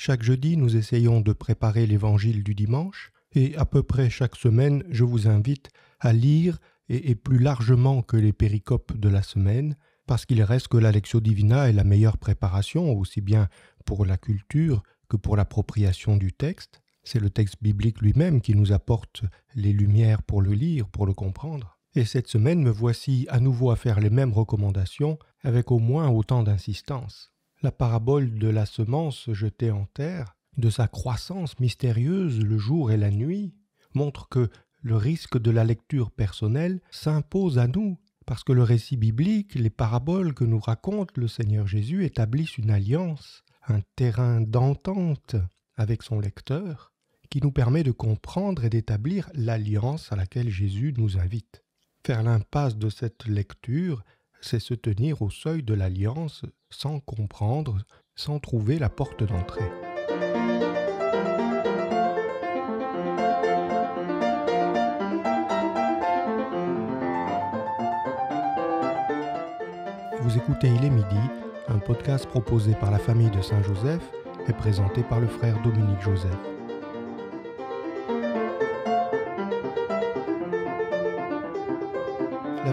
Chaque jeudi, nous essayons de préparer l'évangile du dimanche, et à peu près chaque semaine, je vous invite à lire, et, plus largement que les péricopes de la semaine, parce qu'il reste que la Lectio Divina est la meilleure préparation, aussi bien pour la culture que pour l'appropriation du texte. C'est le texte biblique lui-même qui nous apporte les lumières pour le lire, pour le comprendre. Et cette semaine, me voici à nouveau à faire les mêmes recommandations, avec au moins autant d'insistance. La parabole de la semence jetée en terre, de sa croissance mystérieuse le jour et la nuit, montre que le risque de la lecture personnelle s'impose à nous, parce que le récit biblique, les paraboles que nous raconte le Seigneur Jésus établissent une alliance, un terrain d'entente avec son lecteur, qui nous permet de comprendre et d'établir l'alliance à laquelle Jésus nous invite. Faire l'impasse de cette lecture, c'est se tenir au seuil de l'alliance sans comprendre, sans trouver la porte d'entrée. Vous écoutez Il est midi, un podcast proposé par la famille de Saint-Joseph et présenté par le frère Dominique Joseph.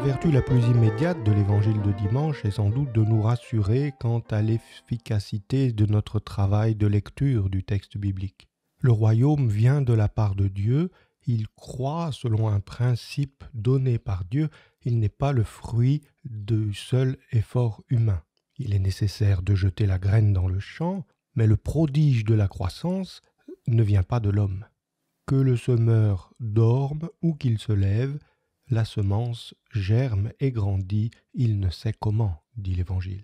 vertu la plus immédiate de l'évangile de dimanche est sans doute de nous rassurer quant à l'efficacité de notre travail de lecture du texte biblique. Le royaume vient de la part de Dieu, il croit selon un principe donné par Dieu, il n'est pas le fruit du seul effort humain. Il est nécessaire de jeter la graine dans le champ, mais le prodige de la croissance ne vient pas de l'homme. Que le semeur dorme ou qu'il se lève, la semence germe et grandit, il ne sait comment, dit l'Évangile.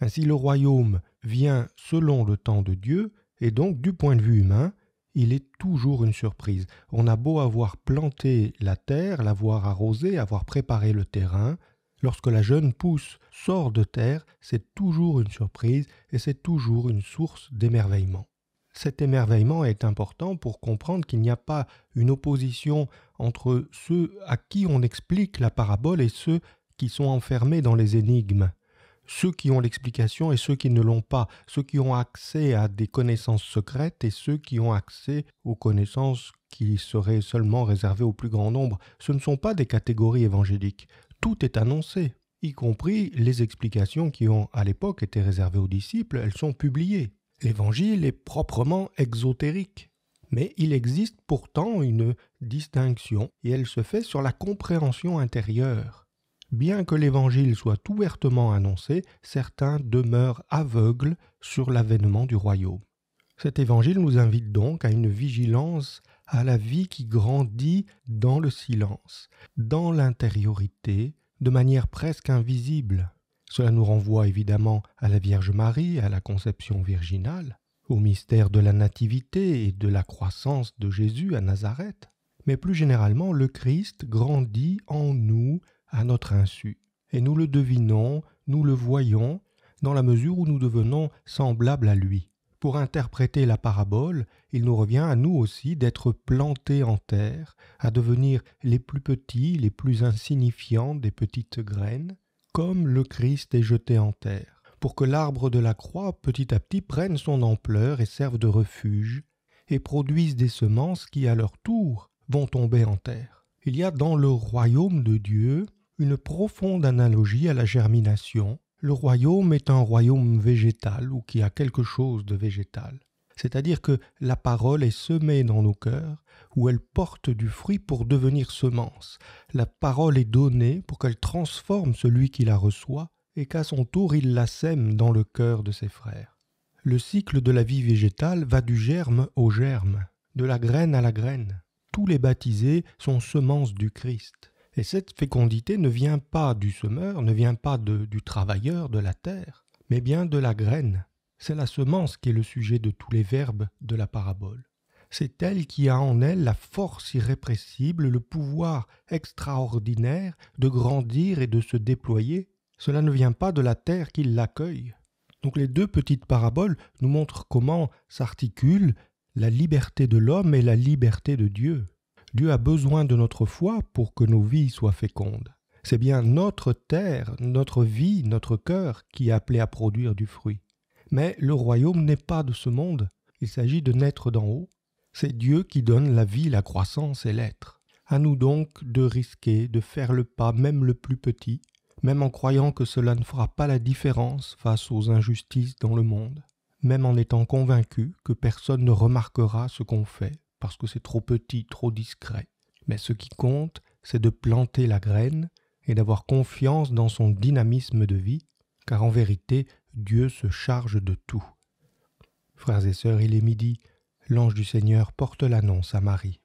Ainsi le royaume vient selon le temps de Dieu, et donc du point de vue humain, il est toujours une surprise. On a beau avoir planté la terre, l'avoir arrosée, avoir préparé le terrain, lorsque la jeune pousse sort de terre, c'est toujours une surprise et c'est toujours une source d'émerveillement. Cet émerveillement est important pour comprendre qu'il n'y a pas une opposition entre ceux à qui on explique la parabole et ceux qui sont enfermés dans les énigmes ceux qui ont l'explication et ceux qui ne l'ont pas, ceux qui ont accès à des connaissances secrètes et ceux qui ont accès aux connaissances qui seraient seulement réservées au plus grand nombre, ce ne sont pas des catégories évangéliques. Tout est annoncé, y compris les explications qui ont à l'époque été réservées aux disciples, elles sont publiées. L'évangile est proprement exotérique, mais il existe pourtant une distinction et elle se fait sur la compréhension intérieure. Bien que l'évangile soit ouvertement annoncé, certains demeurent aveugles sur l'avènement du royaume. Cet évangile nous invite donc à une vigilance à la vie qui grandit dans le silence, dans l'intériorité, de manière presque invisible. Cela nous renvoie évidemment à la Vierge Marie, à la conception virginale, au mystère de la nativité et de la croissance de Jésus à Nazareth. Mais plus généralement, le Christ grandit en nous à notre insu. Et nous le devinons, nous le voyons, dans la mesure où nous devenons semblables à lui. Pour interpréter la parabole, il nous revient à nous aussi d'être plantés en terre, à devenir les plus petits, les plus insignifiants des petites graines, comme le Christ est jeté en terre, pour que l'arbre de la croix petit à petit prenne son ampleur et serve de refuge, et produise des semences qui, à leur tour, vont tomber en terre. Il y a dans le royaume de Dieu une profonde analogie à la germination. Le royaume est un royaume végétal ou qui a quelque chose de végétal c'est-à-dire que la parole est semée dans nos cœurs, où elle porte du fruit pour devenir semence. La parole est donnée pour qu'elle transforme celui qui la reçoit, et qu'à son tour il la sème dans le cœur de ses frères. Le cycle de la vie végétale va du germe au germe, de la graine à la graine. Tous les baptisés sont semences du Christ. Et cette fécondité ne vient pas du semeur, ne vient pas du travailleur, de la terre, mais bien de la graine, c'est la semence qui est le sujet de tous les verbes de la parabole. C'est elle qui a en elle la force irrépressible, le pouvoir extraordinaire de grandir et de se déployer. Cela ne vient pas de la terre qui l'accueille. Donc les deux petites paraboles nous montrent comment s'articule la liberté de l'homme et la liberté de Dieu. Dieu a besoin de notre foi pour que nos vies soient fécondes. C'est bien notre terre, notre vie, notre cœur qui est appelé à produire du fruit. Mais le royaume n'est pas de ce monde, il s'agit de naître d'en haut. C'est Dieu qui donne la vie, la croissance et l'être. À nous donc de risquer, de faire le pas, même le plus petit, même en croyant que cela ne fera pas la différence face aux injustices dans le monde, même en étant convaincu que personne ne remarquera ce qu'on fait, parce que c'est trop petit, trop discret. Mais ce qui compte, c'est de planter la graine et d'avoir confiance dans son dynamisme de vie, car en vérité, Dieu se charge de tout. Frères et sœurs, il est midi, l'ange du Seigneur porte l'annonce à Marie.